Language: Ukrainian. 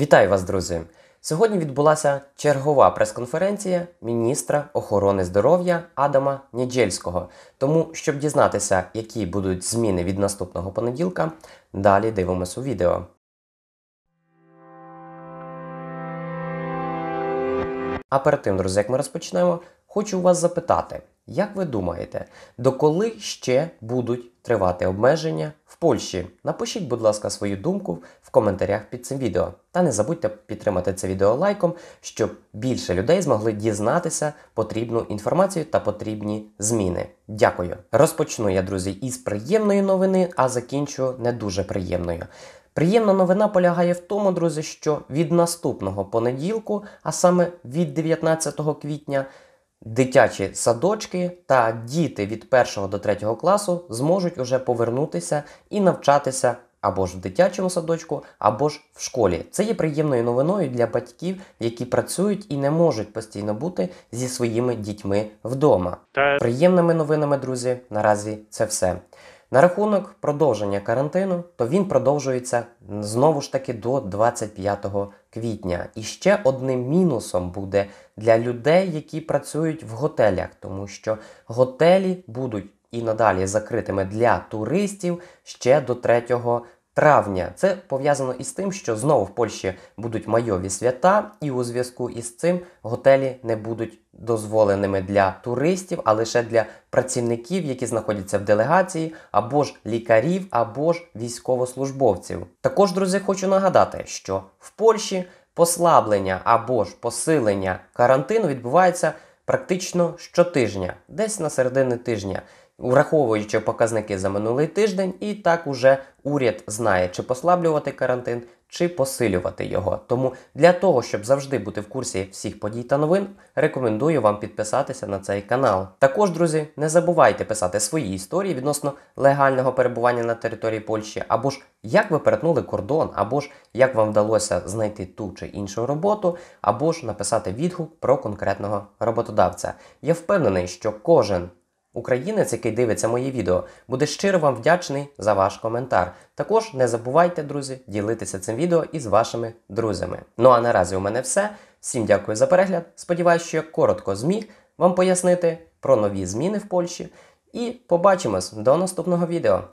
Вітаю вас, друзі! Сьогодні відбулася чергова прес-конференція міністра охорони здоров'я Адама Нєджельського. Тому, щоб дізнатися, які будуть зміни від наступного понеділка, далі дивимося у відео. А перед тим, друзі, як ми розпочнемо, хочу вас запитати, як ви думаєте, доколи ще будуть тривати обмеження Польщі. Напишіть, будь ласка, свою думку в коментарях під цим відео. Та не забудьте підтримати це відео лайком, щоб більше людей змогли дізнатися потрібну інформацію та потрібні зміни. Дякую. Розпочну я, друзі, із приємної новини, а закінчу не дуже приємною. Приємна новина полягає в тому, друзі, що від наступного понеділку, а саме від 19 квітня дитячі садочки та діти від 1 до 3 класу зможуть уже повернутися і навчатися або ж в дитячому садочку, або ж в школі. Це є приємною новиною для батьків, які працюють і не можуть постійно бути зі своїми дітьми вдома. Приємними новинами, друзі, наразі це все. На рахунок продовження карантину, то він продовжується знову ж таки до 25 квітня. І ще одним мінусом буде для людей, які працюють в готелях, тому що готелі будуть і надалі закритими для туристів ще до 3 травня. Це пов'язано із тим, що знову в Польщі будуть майові свята, і у зв'язку із цим готелі не будуть дозволеними для туристів, а лише для працівників, які знаходяться в делегації, або ж лікарів, або ж військовослужбовців. Також, друзі, хочу нагадати, що в Польщі послаблення або ж посилення карантину відбувається практично щотижня, десь на середини тижня враховуючи показники за минулий тиждень, і так уже уряд знає, чи послаблювати карантин, чи посилювати його. Тому для того, щоб завжди бути в курсі всіх подій та новин, рекомендую вам підписатися на цей канал. Також, друзі, не забувайте писати свої історії відносно легального перебування на території Польщі, або ж як ви перетнули кордон, або ж як вам вдалося знайти ту чи іншу роботу, або ж написати відгук про конкретного роботодавця. Я впевнений, що кожен. Українець, який дивиться моє відео, буде щиро вам вдячний за ваш коментар. Також не забувайте, друзі, ділитися цим відео із вашими друзями. Ну а наразі у мене все. Всім дякую за перегляд. Сподіваюсь, що я коротко зміг вам пояснити про нові зміни в Польщі. І побачимось до наступного відео.